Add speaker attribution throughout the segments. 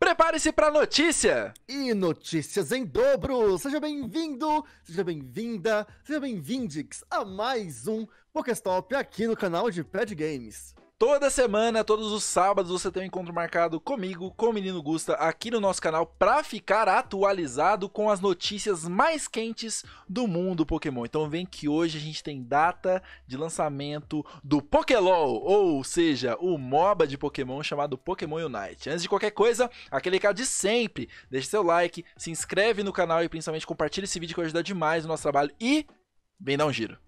Speaker 1: Prepare-se para notícia! E notícias em dobro! Seja bem-vindo, seja bem-vinda, seja bem-vindix a mais um Pokéstop aqui no canal de Pad Games.
Speaker 2: Toda semana, todos os sábados, você tem um encontro marcado comigo, com o Menino Gusta, aqui no nosso canal, para ficar atualizado com as notícias mais quentes do mundo Pokémon. Então vem que hoje a gente tem data de lançamento do Pokélol, ou seja, o MOBA de Pokémon chamado Pokémon Unite. Antes de qualquer coisa, aquele recado de sempre, deixe seu like, se inscreve no canal e principalmente compartilhe esse vídeo que vai ajudar demais no nosso trabalho e vem dar um giro.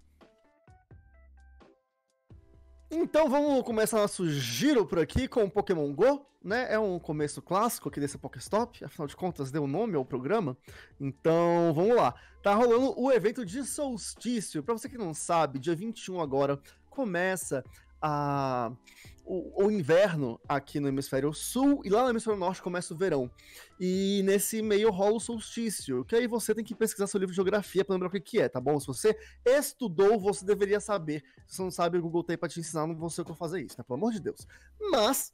Speaker 1: Então vamos começar nosso giro por aqui com o Pokémon GO, né? É um começo clássico aqui desse Pokéstop, afinal de contas deu nome ao programa. Então vamos lá. Tá rolando o evento de solstício. Para você que não sabe, dia 21 agora começa a o, o, inverno aqui no hemisfério sul e lá no hemisfério norte começa o verão. E nesse meio rola o solstício, que aí você tem que pesquisar seu livro de geografia para lembrar o que, que é, tá bom? Se você estudou, você deveria saber. Se você não sabe, o Google tem para te ensinar, não vou ser o que fazer isso, né? Pelo amor de Deus. Mas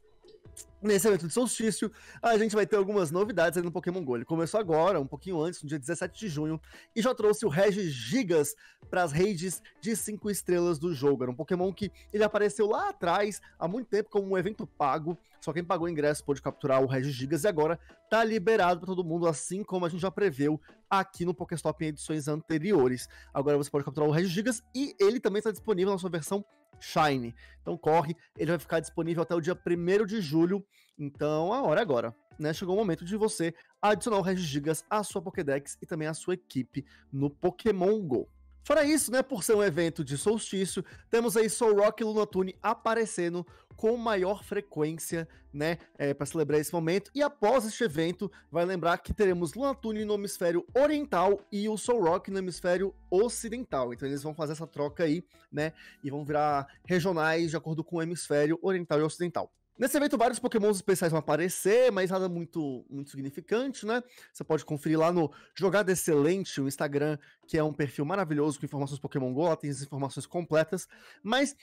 Speaker 1: Nesse evento de solstício, a gente vai ter algumas novidades aí no Pokémon GO. Ele começou agora, um pouquinho antes, no dia 17 de junho, e já trouxe o Regis Gigas para as redes de 5 estrelas do jogo. Era um Pokémon que ele apareceu lá atrás, há muito tempo, como um evento pago, só quem pagou o ingresso pôde capturar o Regis Gigas, e agora tá liberado para todo mundo, assim como a gente já preveu aqui no Pokéstop em edições anteriores. Agora você pode capturar o Regis Gigas, e ele também está disponível na sua versão Shine. Então corre, ele vai ficar disponível até o dia 1 de julho. Então a hora é agora. Né? Chegou o momento de você adicionar o Regigigas à sua Pokédex e também à sua equipe no Pokémon GO. Fora isso, né, por ser um evento de solstício, temos aí Soul Rock e Lunatune aparecendo com maior frequência, né, é, para celebrar esse momento. E após este evento, vai lembrar que teremos Lunatune no hemisfério oriental e o Soul Rock no hemisfério ocidental. Então eles vão fazer essa troca aí, né, e vão virar regionais de acordo com o hemisfério oriental e ocidental. Nesse evento, vários pokémons especiais vão aparecer, mas nada muito, muito significante, né? Você pode conferir lá no Jogada Excelente, o Instagram, que é um perfil maravilhoso com informações Pokémon GO, lá tem as informações completas. Mas,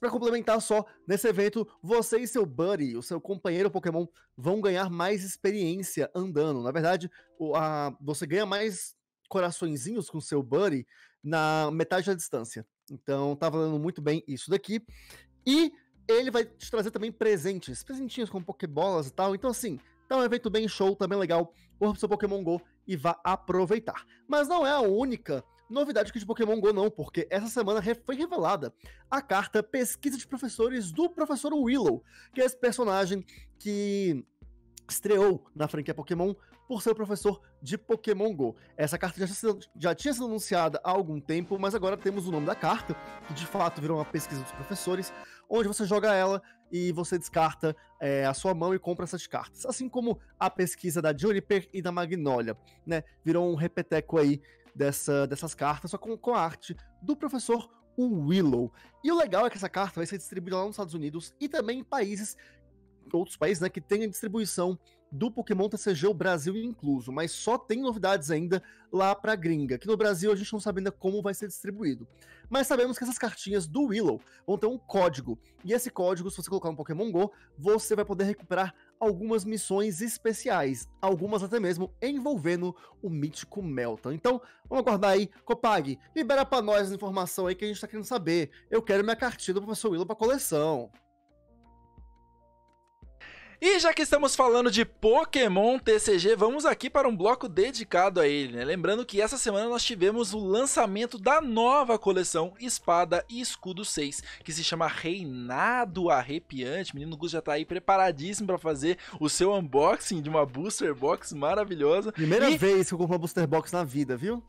Speaker 1: para complementar só, nesse evento, você e seu buddy, o seu companheiro Pokémon, vão ganhar mais experiência andando. Na verdade, a, você ganha mais coraçõezinhos com seu buddy na metade da distância. Então, tá valendo muito bem isso daqui. E ele vai te trazer também presentes, presentinhos com Pokébolas e tal. Então, assim, tá um evento bem show, também tá legal. Corra pro seu Pokémon GO e vá aproveitar. Mas não é a única novidade aqui de Pokémon GO, não, porque essa semana foi revelada a carta Pesquisa de Professores do Professor Willow, que é esse personagem que estreou na franquia Pokémon por ser o professor de Pokémon GO. Essa carta já, sido, já tinha sido anunciada há algum tempo, mas agora temos o nome da carta, que de fato virou uma pesquisa dos professores, onde você joga ela e você descarta é, a sua mão e compra essas cartas. Assim como a pesquisa da Juniper e da Magnolia, né? Virou um repeteco aí dessa, dessas cartas, só com, com a arte do professor Willow. E o legal é que essa carta vai ser distribuída lá nos Estados Unidos e também em países, outros países, né, que tenham distribuição do Pokémon TCG, o Brasil incluso, mas só tem novidades ainda lá pra gringa, que no Brasil a gente não sabe ainda como vai ser distribuído. Mas sabemos que essas cartinhas do Willow vão ter um código, e esse código, se você colocar no Pokémon GO, você vai poder recuperar algumas missões especiais, algumas até mesmo envolvendo o mítico Melton. Então, vamos aguardar aí. Copag, libera pra nós a informação aí que a gente tá querendo saber. Eu quero minha cartinha do Professor Willow pra coleção. E já que estamos
Speaker 2: falando de Pokémon TCG, vamos aqui para um bloco dedicado a ele, né? Lembrando que essa semana nós tivemos o lançamento da nova coleção Espada e Escudo 6, que se chama Reinado Arrepiante. menino Gus já está aí preparadíssimo para fazer o seu unboxing de uma booster box maravilhosa. Primeira e...
Speaker 1: vez que eu compro uma booster box na vida, viu?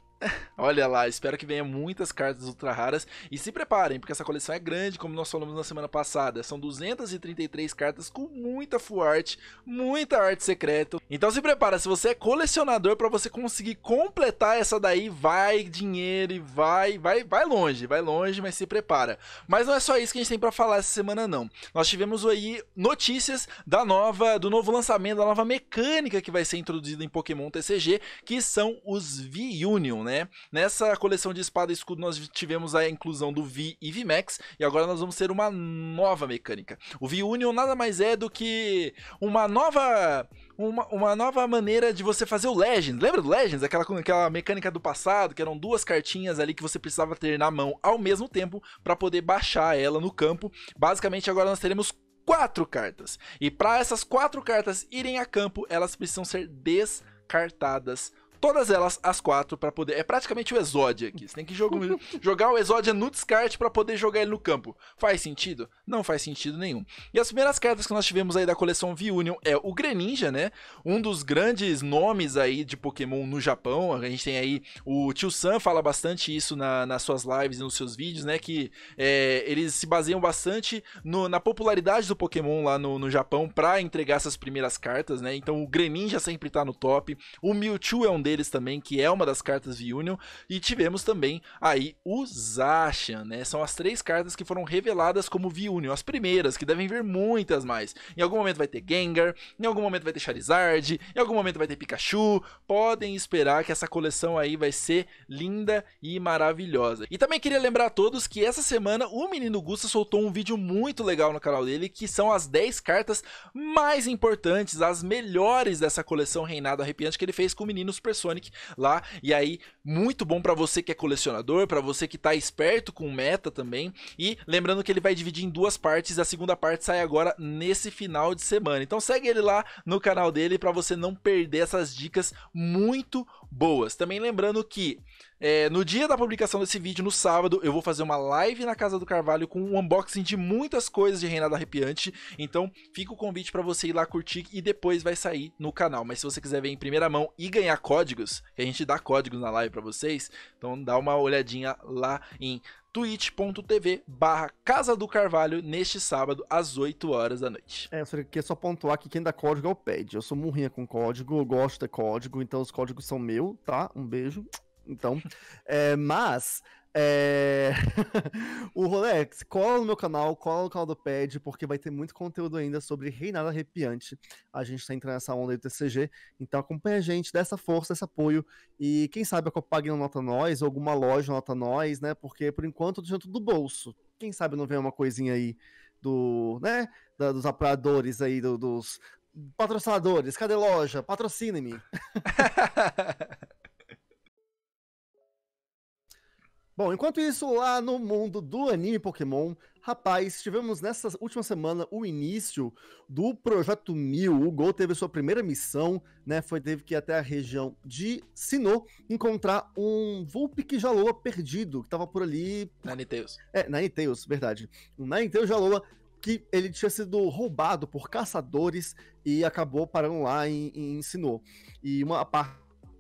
Speaker 2: Olha lá, espero que venha muitas cartas ultra raras e se preparem, porque essa coleção é grande, como nós falamos na semana passada. São 233 cartas com muita full art, muita arte secreta. Então se prepara, se você é colecionador para você conseguir completar essa daí, vai dinheiro e vai, vai, vai longe, vai longe, mas se prepara. Mas não é só isso que a gente tem para falar essa semana não. Nós tivemos aí notícias da nova, do novo lançamento, da nova mecânica que vai ser introduzida em Pokémon TCG, que são os V-Union, né? né? Nessa coleção de espada e escudo nós tivemos a inclusão do V e Max e agora nós vamos ter uma nova mecânica. O V-Union nada mais é do que uma nova... Uma, uma nova maneira de você fazer o Legends. Lembra do Legends? Aquela, aquela mecânica do passado, que eram duas cartinhas ali que você precisava ter na mão ao mesmo tempo para poder baixar ela no campo. Basicamente, agora nós teremos quatro cartas. E para essas quatro cartas irem a campo, elas precisam ser descartadas Todas elas, as quatro, para poder. É praticamente o Exódia aqui. Você tem que jogar, jogar o Exódia no descarte para poder jogar ele no campo. Faz sentido? Não faz sentido nenhum. E as primeiras cartas que nós tivemos aí da coleção V-Union é o Greninja, né? Um dos grandes nomes aí de Pokémon no Japão. A gente tem aí. O Tio Sam fala bastante isso na, nas suas lives e nos seus vídeos, né? Que é, eles se baseiam bastante no, na popularidade do Pokémon lá no, no Japão para entregar essas primeiras cartas, né? Então o Greninja sempre tá no top. O Mewtwo é um deles deles também, que é uma das cartas de Union. E tivemos também aí o Zacian, né? São as três cartas que foram reveladas como V-Union, as primeiras, que devem vir muitas mais. Em algum momento vai ter Gengar, em algum momento vai ter Charizard, em algum momento vai ter Pikachu. Podem esperar que essa coleção aí vai ser linda e maravilhosa. E também queria lembrar a todos que essa semana o Menino Gusta soltou um vídeo muito legal no canal dele, que são as 10 cartas mais importantes, as melhores dessa coleção Reinado Arrepiante que ele fez com meninos personagens Sonic lá. E aí, muito bom para você que é colecionador, para você que tá esperto com meta também. E lembrando que ele vai dividir em duas partes, a segunda parte sai agora nesse final de semana. Então segue ele lá no canal dele para você não perder essas dicas muito boas. Também lembrando que é, no dia da publicação desse vídeo, no sábado, eu vou fazer uma live na Casa do Carvalho com um unboxing de muitas coisas de Reinado Arrepiante. Então, fica o convite para você ir lá curtir e depois vai sair no canal. Mas se você quiser ver em primeira mão e ganhar códigos, que a gente dá códigos na live para vocês, então dá uma olhadinha lá em twitch.tv barra Casa do Carvalho neste sábado às 8 horas da noite.
Speaker 1: É, eu queria só pontuar que quem dá código é o PED. Eu sou murrinha com código, eu gosto de código, então os códigos são meu, tá? Um beijo. Então, é, mas é... o Rolex, cola no meu canal, cola no canal do Pad, porque vai ter muito conteúdo ainda sobre Reinado Arrepiante. A gente tá entrando nessa onda do TCG, então acompanha a gente, dessa essa força, esse apoio. E quem sabe a Copag não nota nós, ou alguma loja nota nós, né? Porque por enquanto eu tô dentro do bolso. Quem sabe não vem uma coisinha aí do, né? Da, dos apoiadores aí, do, dos patrocinadores. Cadê loja? Patrocine-me. Bom, enquanto isso, lá no mundo do anime Pokémon, rapaz, tivemos nessa última semana o início do Projeto Mil. O Gol teve sua primeira missão, né? Foi, teve que ir até a região de Sinnoh encontrar um Vulpix Jaloa perdido, que estava por ali. Ninetales. É, Ninetales, verdade. Um Ninetales Jaloa que ele tinha sido roubado por caçadores e acabou parando lá em, em Sinnoh. E uma parte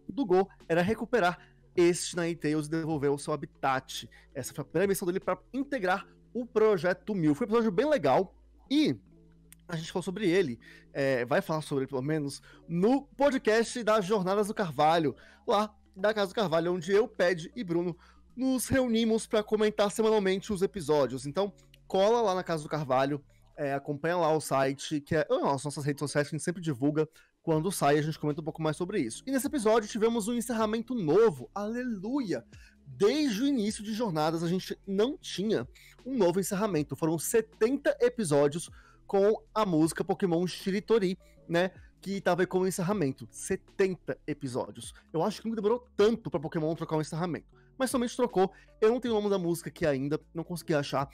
Speaker 1: do Gol era recuperar este Ninetales devolveu seu habitat. Essa foi a primeira missão dele para integrar o projeto Mil. Foi um episódio bem legal e a gente falou sobre ele, é, vai falar sobre ele pelo menos, no podcast das Jornadas do Carvalho, lá da Casa do Carvalho, onde eu, Ped e Bruno nos reunimos para comentar semanalmente os episódios. Então, cola lá na Casa do Carvalho, é, acompanha lá o site, que é ah, as nossas redes sociais que a gente sempre divulga quando sai, a gente comenta um pouco mais sobre isso. E nesse episódio tivemos um encerramento novo, aleluia! Desde o início de Jornadas, a gente não tinha um novo encerramento. Foram 70 episódios com a música Pokémon Shiritori, né? Que estava como encerramento. 70 episódios. Eu acho que não demorou tanto para Pokémon trocar o um encerramento. Mas somente trocou. Eu não tenho o nome da música aqui ainda, não consegui achar.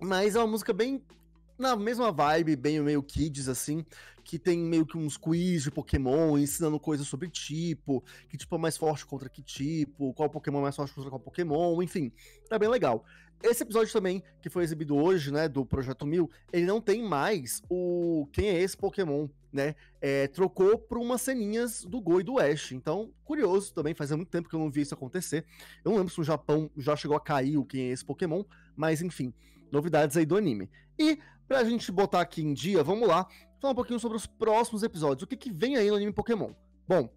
Speaker 1: Mas é uma música bem na mesma vibe, bem meio kids, assim, que tem meio que uns quiz de Pokémon, ensinando coisas sobre tipo, que tipo é mais forte contra que tipo, qual Pokémon é mais forte contra qual Pokémon, enfim, tá bem legal. Esse episódio também, que foi exibido hoje, né, do Projeto Mil, ele não tem mais o quem é esse Pokémon, né, é, trocou por umas ceninhas do Go e do Ash, então, curioso também, fazia muito tempo que eu não vi isso acontecer, eu não lembro se no Japão já chegou a cair o quem é esse Pokémon, mas enfim, novidades aí do anime. E Pra gente botar aqui em dia, vamos lá, falar um pouquinho sobre os próximos episódios. O que, que vem aí no anime Pokémon? Bom,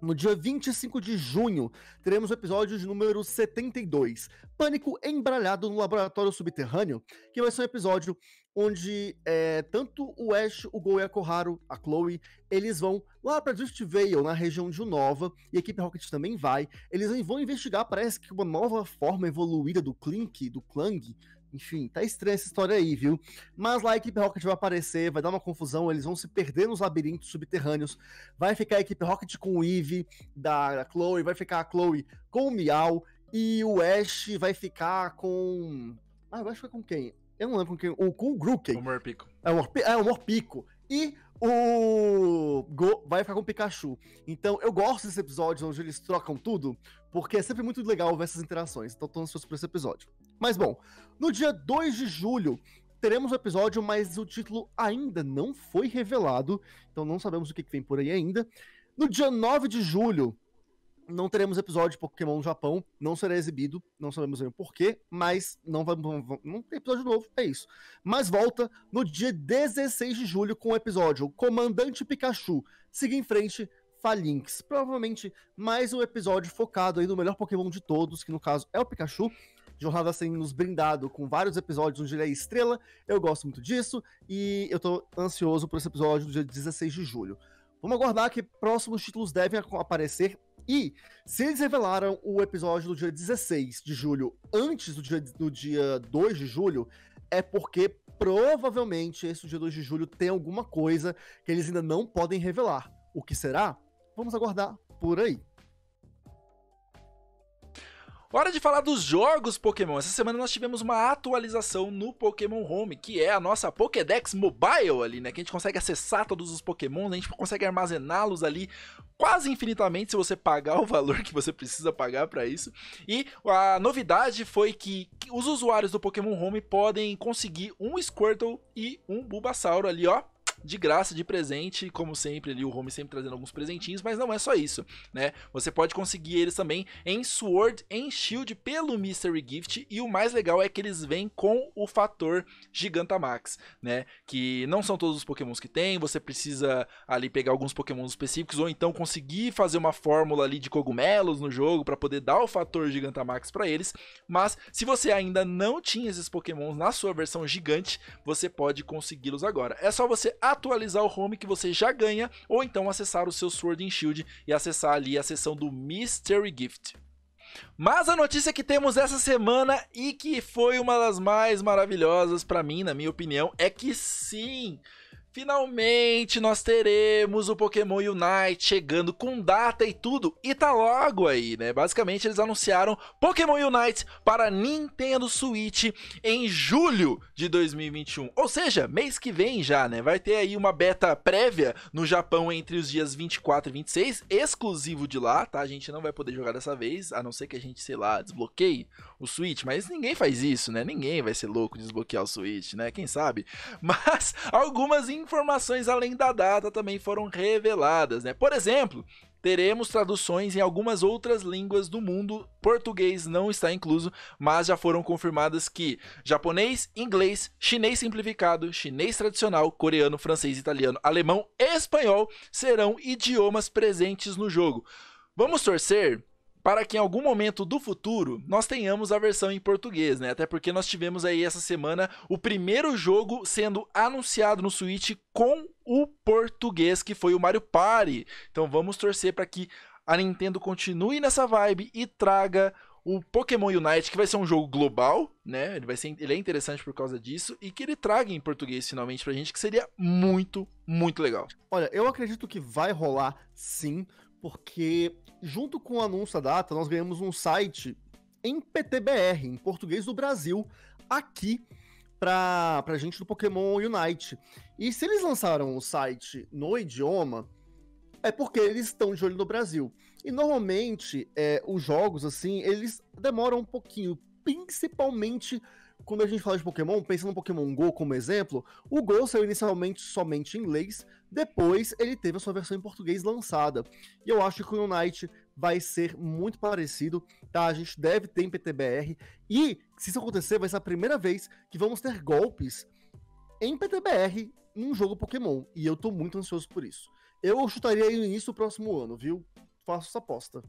Speaker 1: no dia 25 de junho, teremos o episódio de número 72, Pânico Embralhado no Laboratório Subterrâneo, que vai ser um episódio onde é, tanto o Ash, o Gol e a Koharu, a Chloe, eles vão lá para Drift Vale, na região de Unova, e a equipe Rocket também vai. Eles vão investigar, parece que uma nova forma evoluída do Clink, do Clang, enfim, tá estranha essa história aí, viu? Mas lá a equipe Rocket vai aparecer, vai dar uma confusão, eles vão se perder nos labirintos subterrâneos. Vai ficar a equipe Rocket com o Eve da, Chloe, vai ficar a Chloe com o Miau e o Ash vai ficar com. Ah, o Ash foi com quem? Eu não lembro com quem. Ou com o Grooken. O Morpico. É o, Morp... é, Morpico. E o Go vai ficar com o Pikachu. Então eu gosto desses episódios onde eles trocam tudo, porque é sempre muito legal ver essas interações. Então tô ansioso por esse episódio. Mas bom, no dia 2 de julho teremos o um episódio, mas o título ainda não foi revelado, então não sabemos o que vem por aí ainda. No dia 9 de julho, não teremos episódio de Pokémon no Japão, não será exibido, não sabemos nem o porquê, mas não vai, não tem episódio novo, é isso. Mas volta no dia 16 de julho com o episódio Comandante Pikachu. Siga em frente, Falinks. Provavelmente mais um episódio focado aí no melhor Pokémon de todos, que no caso é o Pikachu. Jornada sem nos brindado com vários episódios onde ele é estrela. Eu gosto muito disso e eu tô ansioso por esse episódio do dia 16 de julho. Vamos aguardar que próximos títulos devem aparecer e se eles revelaram o episódio do dia 16 de julho antes do dia, do dia 2 de julho, é porque provavelmente esse dia 2 de julho tem alguma coisa que eles ainda não podem revelar. O que será? Vamos aguardar por aí.
Speaker 2: Hora de falar dos jogos Pokémon. Essa semana nós tivemos uma atualização no Pokémon Home, que é a nossa Pokédex Mobile ali, né? Que a gente consegue acessar todos os Pokémon, a gente consegue armazená-los ali quase infinitamente se você pagar o valor que você precisa pagar para isso. E a novidade foi que os usuários do Pokémon Home podem conseguir um Squirtle e um Bulbasauro ali, ó, de graça, de presente, como sempre ali o Home sempre trazendo alguns presentinhos, mas não é só isso, né? Você pode conseguir eles também em Sword, em Shield pelo Mystery Gift e o mais legal é que eles vêm com o fator Gigantamax, né? Que não são todos os pokémons que tem, você precisa ali pegar alguns pokémons específicos ou então conseguir fazer uma fórmula ali de cogumelos no jogo para poder dar o fator Gigantamax para eles, mas se você ainda não tinha esses pokémons na sua versão gigante, você pode consegui-los agora. É só você atualizar o home que você já ganha, ou então acessar o seu Sword and Shield e acessar ali a seção do Mystery Gift. Mas a notícia que temos essa semana e que foi uma das mais maravilhosas para mim, na minha opinião, é que sim, Finalmente nós teremos o Pokémon Unite chegando com data e tudo, e tá logo aí, né? Basicamente eles anunciaram Pokémon Unite para Nintendo Switch em julho de 2021, ou seja, mês que vem já, né? Vai ter aí uma beta prévia no Japão entre os dias 24 e 26, exclusivo de lá, tá? A gente não vai poder jogar dessa vez, a não ser que a gente, sei lá, desbloqueie o Switch, mas ninguém faz isso, né? Ninguém vai ser louco de desbloquear o Switch, né? Quem sabe? Mas algumas informações além da data também foram reveladas, né? Por exemplo, teremos traduções em algumas outras línguas do mundo. Português não está incluso, mas já foram confirmadas que japonês, inglês, chinês simplificado, chinês tradicional, coreano, francês, italiano, alemão e espanhol serão idiomas presentes no jogo. Vamos torcer para que em algum momento do futuro nós tenhamos a versão em português, né? Até porque nós tivemos aí essa semana o primeiro jogo sendo anunciado no Switch com o português, que foi o Mario Party. Então vamos torcer para que a Nintendo continue nessa vibe e traga o Pokémon Unite, que vai ser um jogo global, né? Ele vai ser ele é interessante por causa disso e que ele traga em português finalmente pra gente, que seria
Speaker 1: muito,
Speaker 2: muito legal.
Speaker 1: Olha, eu acredito que vai rolar sim, porque junto com o anúncio da data, nós ganhamos um site em PTBR, em português do Brasil, aqui pra, pra gente do Pokémon Unite. E se eles lançaram o site no idioma, é porque eles estão de olho no Brasil. E normalmente, é, os jogos, assim, eles demoram um pouquinho, principalmente quando a gente fala de Pokémon, pensando no Pokémon GO como exemplo, o GO saiu inicialmente somente em inglês, depois ele teve a sua versão em português lançada. E eu acho que o Unite vai ser muito parecido, tá? A gente deve ter em PTBR, e se isso acontecer, vai ser a primeira vez que vamos ter golpes em PTBR num jogo Pokémon, e eu tô muito ansioso por isso. Eu chutaria aí no início do próximo ano, viu? Faço essa aposta.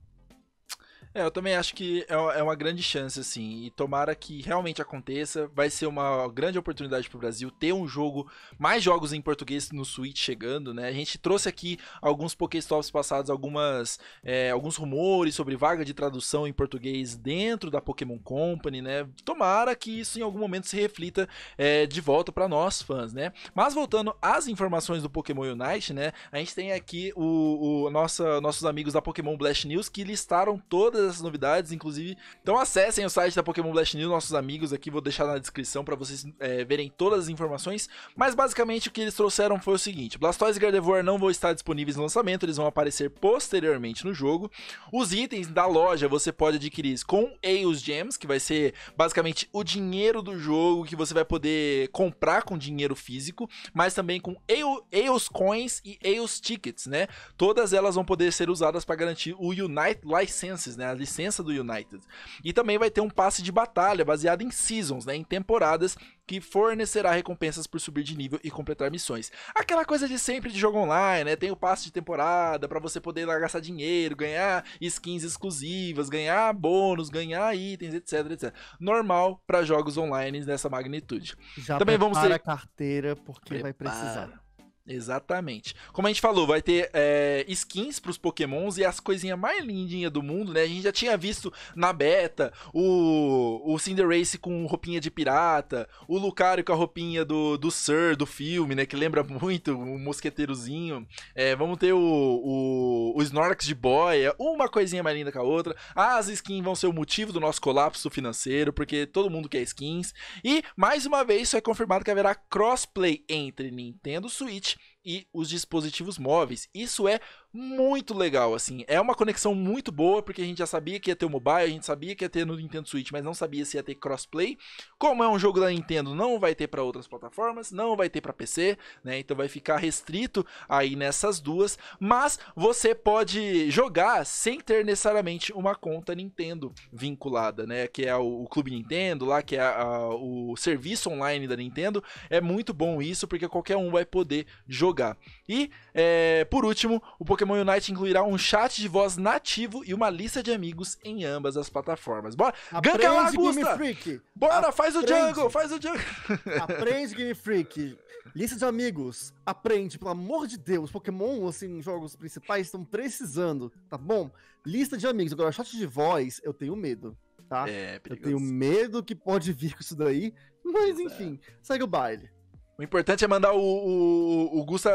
Speaker 2: É, eu também acho que é, é uma grande chance, assim, e tomara que realmente aconteça. Vai ser uma grande oportunidade para o Brasil ter um jogo, mais jogos em português no Switch chegando, né? A gente trouxe aqui alguns Pokéstops passados, algumas, é, alguns rumores sobre vaga de tradução em português dentro da Pokémon Company, né? Tomara que isso em algum momento se reflita é, de volta para nós fãs, né? Mas voltando às informações do Pokémon Unite, né? A gente tem aqui o, o nossa, nossos amigos da Pokémon Blast News que listaram todos todas essas novidades, inclusive. Então acessem o site da Pokémon Blast News, nossos amigos aqui, vou deixar na descrição para vocês é, verem todas as informações. Mas basicamente o que eles trouxeram foi o seguinte: Blastoise e Gardevoir não vão estar disponíveis no lançamento, eles vão aparecer posteriormente no jogo. Os itens da loja você pode adquirir com Eos Gems, que vai ser basicamente o dinheiro do jogo que você vai poder comprar com dinheiro físico, mas também com Eos Coins e Eos Tickets, né? Todas elas vão poder ser usadas para garantir o Unite Licenses, né? A licença do United. E também vai ter um passe de batalha baseado em seasons, né? Em temporadas que fornecerá recompensas por subir de nível e completar missões. Aquela coisa de sempre de jogo online, né? Tem o passe de temporada para você poder lá gastar dinheiro, ganhar skins exclusivas, ganhar bônus, ganhar itens, etc, etc. Normal para jogos online dessa magnitude.
Speaker 1: Já Também vamos ter a carteira porque prepara. vai precisar.
Speaker 2: Exatamente. Como a gente falou, vai ter é, skins para os pokémons e as coisinhas mais lindinhas do mundo, né? A gente já tinha visto na beta o, o Cinderace com roupinha de pirata, o Lucario com a roupinha do, do Sir, do filme, né? Que lembra muito o mosqueteirozinho. É, vamos ter o, o, o Snorlax de boia, uma coisinha mais linda que a outra. As skins vão ser o motivo do nosso colapso financeiro, porque todo mundo quer skins. E, mais uma vez, isso é confirmado que haverá crossplay entre Nintendo Switch e os dispositivos móveis. Isso é muito legal, assim. É uma conexão muito boa, porque a gente já sabia que ia ter o mobile, a gente sabia que ia ter no Nintendo Switch, mas não sabia se ia ter crossplay. Como é um jogo da Nintendo, não vai ter para outras plataformas, não vai ter para PC, né? Então vai ficar restrito aí nessas duas, mas você pode jogar sem ter necessariamente uma conta Nintendo vinculada, né? Que é o, Clube Nintendo lá, que é a, a, o serviço online da Nintendo. É muito bom isso, porque qualquer um vai poder jogar. E, é, por último, o Pokémon Unite incluirá um chat de voz nativo e uma lista de amigos em ambas
Speaker 1: as plataformas. Bora! Aprende, Ganka Lagusta! Freak! Bora, faz o Jungle! Faz o Jungle! Aprende, Game Freak! Lista de amigos, aprende, pelo amor de Deus. Pokémon, assim, jogos principais estão precisando, tá bom? Lista de amigos. Agora, chat de voz, eu tenho medo, tá? É, perigoso. Eu tenho medo que pode vir com isso daí. Mas, é. enfim, é. segue o baile. O
Speaker 2: importante é mandar o,
Speaker 1: o,
Speaker 2: o Gusta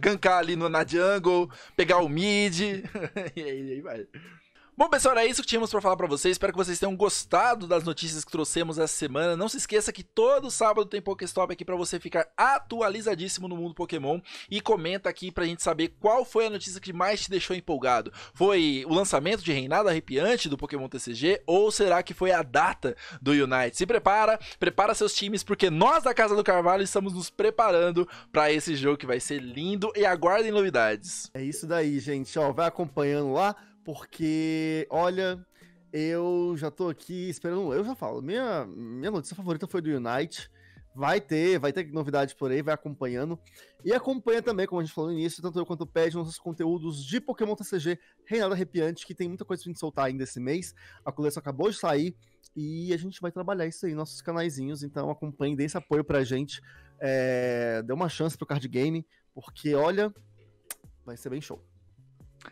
Speaker 2: gankar ali no, na jungle, pegar o mid. e aí vai. Bom, pessoal, era isso que tínhamos para falar para vocês. Espero que vocês tenham gostado das notícias que trouxemos essa semana. Não se esqueça que todo sábado tem Pokéstop aqui para você ficar atualizadíssimo no mundo Pokémon e comenta aqui pra gente saber qual foi a notícia que mais te deixou empolgado. Foi o lançamento de Reinado Arrepiante do Pokémon TCG ou será que foi a data do Unite? Se prepara, prepara seus times porque nós da Casa do Carvalho estamos nos preparando para esse jogo que vai ser lindo e aguardem novidades.
Speaker 1: É isso daí, gente, ó, vai acompanhando lá porque, olha, eu já tô aqui esperando. Eu já falo, minha, minha notícia favorita foi do Unite. Vai ter, vai ter novidades por aí, vai acompanhando. E acompanha também, como a gente falou no início, tanto eu quanto o Pad, nossos conteúdos de Pokémon TCG Reinado Arrepiante, que tem muita coisa pra gente soltar ainda esse mês. A coleção acabou de sair e a gente vai trabalhar isso aí, nossos canaizinhos. Então acompanhe, dê esse apoio pra gente. É, dê uma chance pro card game, porque olha, vai ser bem show.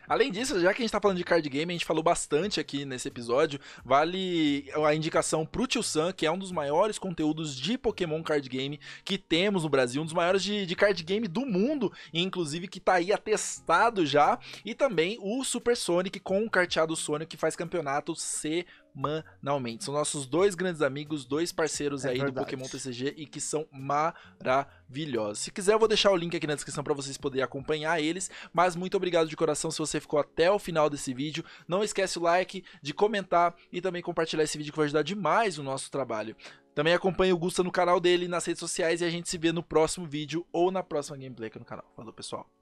Speaker 2: Além disso, já que a gente tá falando de card game, a gente falou bastante aqui nesse episódio, vale a indicação pro Tio Sam, que é um dos maiores conteúdos de Pokémon card game que temos no Brasil, um dos maiores de, de card game do mundo, inclusive que tá aí atestado já, e também o Super Sonic com o carteado Sonic que faz campeonato C semanalmente. São nossos dois grandes amigos, dois parceiros é aí verdade. do Pokémon TCG e que são maravilhosos. Se quiser, eu vou deixar o link aqui na descrição para vocês poderem acompanhar eles. Mas muito obrigado de coração se você ficou até o final desse vídeo. Não esquece o like, de comentar e também compartilhar esse vídeo que vai ajudar demais o nosso trabalho. Também acompanhe o Gusta no canal dele, nas redes sociais e a gente se vê no próximo vídeo ou na próxima gameplay aqui no canal. Falou, pessoal!